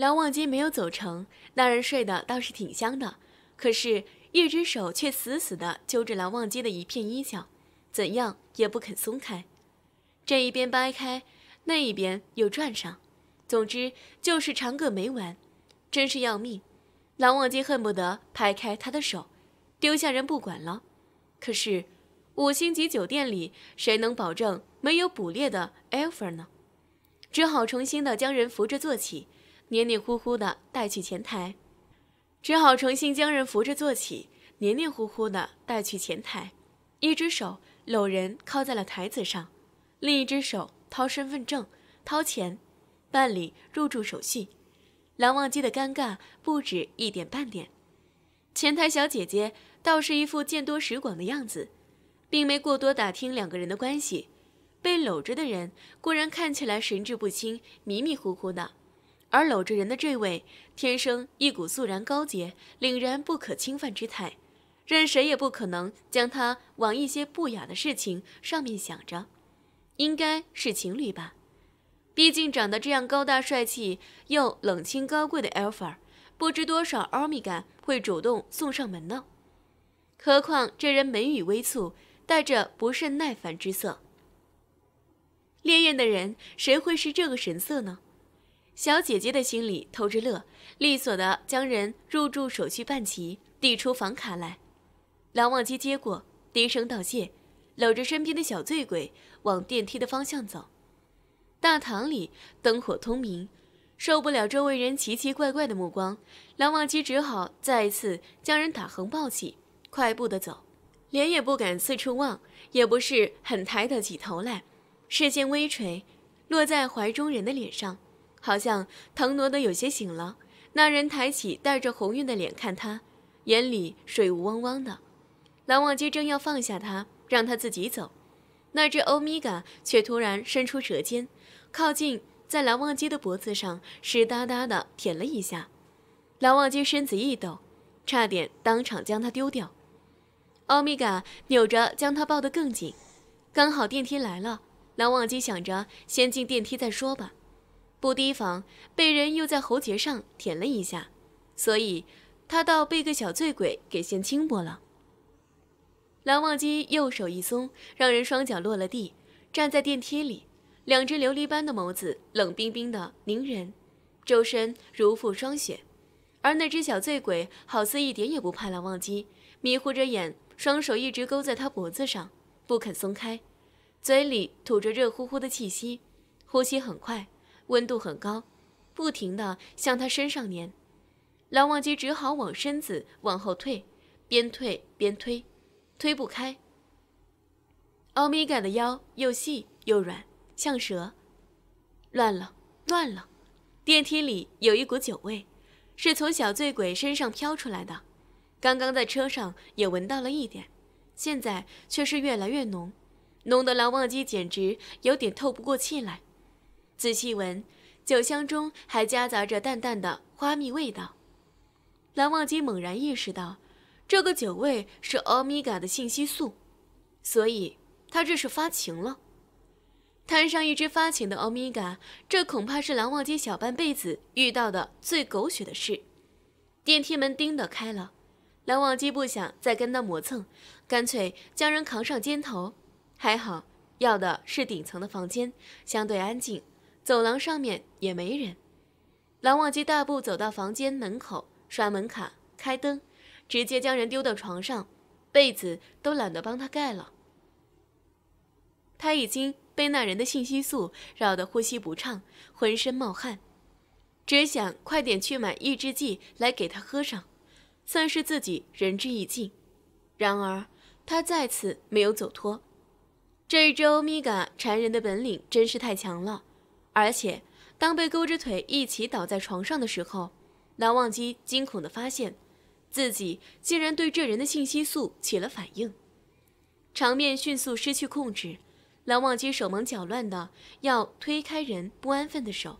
蓝忘机没有走成，那人睡得倒是挺香的，可是，一只手却死死地揪着蓝忘机的一片衣角，怎样也不肯松开。这一边掰开，那一边又转上，总之就是长个没完，真是要命。蓝忘机恨不得拍开他的手，丢下人不管了。可是，五星级酒店里谁能保证没有捕猎的 alpha 呢？只好重新的将人扶着坐起。黏黏糊糊的带去前台，只好重新将人扶着坐起。黏黏糊糊的带去前台，一只手搂人靠在了台子上，另一只手掏身份证、掏钱，办理入住手续。蓝忘机的尴尬不止一点半点。前台小姐姐倒是一副见多识广的样子，并没过多打听两个人的关系。被搂着的人固然看起来神志不清、迷迷糊糊的。而搂着人的这位，天生一股肃然高洁、凛然不可侵犯之态，任谁也不可能将他往一些不雅的事情上面想着。应该是情侣吧？毕竟长得这样高大帅气又冷清高贵的 Alpha，不知多少 e 米伽会主动送上门呢。何况这人眉宇微蹙，带着不甚耐烦之色。烈焰的人，谁会是这个神色呢？小姐姐的心里偷着乐，利索的将人入住手续办齐，递出房卡来。蓝忘机接过，低声道谢，搂着身边的小醉鬼往电梯的方向走。大堂里灯火通明，受不了周围人奇奇怪怪的目光，蓝忘机只好再次将人打横抱起，快步的走，脸也不敢四处望，也不是很抬得起头来，视线微垂，落在怀中人的脸上。好像腾挪的有些醒了，那人抬起带着红晕的脸看他，眼里水雾汪汪的。蓝忘机正要放下他，让他自己走，那只欧米伽却突然伸出舌尖，靠近在蓝忘机的脖子上，湿哒哒的舔了一下。蓝忘机身子一抖，差点当场将他丢掉。欧米伽扭着将他抱得更紧，刚好电梯来了，蓝忘机想着先进电梯再说吧。不提防被人又在喉结上舔了一下，所以他倒被个小醉鬼给先清薄了。蓝忘机右手一松，让人双脚落了地，站在电梯里，两只琉璃般的眸子冷冰冰的凝人，周身如覆霜雪，而那只小醉鬼好似一点也不怕蓝忘机，迷糊着眼，双手一直勾在他脖子上不肯松开，嘴里吐着热乎乎的气息，呼吸很快。温度很高，不停地向他身上粘，蓝忘机只好往身子往后退，边退边推，推不开。欧米伽的腰又细又软，像蛇。乱了，乱了！电梯里有一股酒味，是从小醉鬼身上飘出来的，刚刚在车上也闻到了一点，现在却是越来越浓，浓得蓝忘机简直有点透不过气来。仔细闻，酒香中还夹杂着淡淡的花蜜味道。蓝忘机猛然意识到，这个酒味是欧米伽的信息素，所以他这是发情了。摊上一只发情的欧米伽，这恐怕是蓝忘机小半辈子遇到的最狗血的事。电梯门叮的开了，蓝忘机不想再跟他磨蹭，干脆将人扛上肩头。还好，要的是顶层的房间，相对安静。走廊上面也没人，蓝忘机大步走到房间门口，刷门卡，开灯，直接将人丢到床上，被子都懒得帮他盖了。他已经被那人的信息素扰得呼吸不畅，浑身冒汗，只想快点去买抑制剂来给他喝上，算是自己仁至义尽。然而他再次没有走脱，这一周，米嘎缠人的本领真是太强了。而且，当被勾着腿一起倒在床上的时候，蓝忘机惊恐的发现，自己竟然对这人的信息素起了反应，场面迅速失去控制。蓝忘机手忙脚乱的要推开人不安分的手，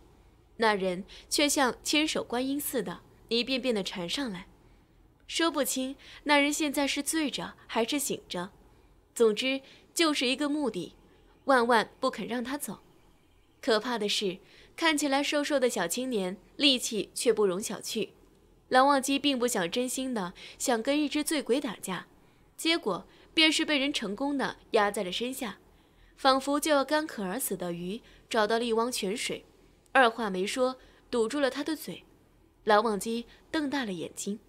那人却像千手观音似的，一遍遍的缠上来。说不清那人现在是醉着还是醒着，总之就是一个目的，万万不肯让他走。可怕的是，看起来瘦瘦的小青年力气却不容小觑。蓝忘机并不想真心的想跟一只醉鬼打架，结果便是被人成功的压在了身下，仿佛就要干渴而死的鱼找到了一汪泉水，二话没说堵住了他的嘴。蓝忘机瞪大了眼睛。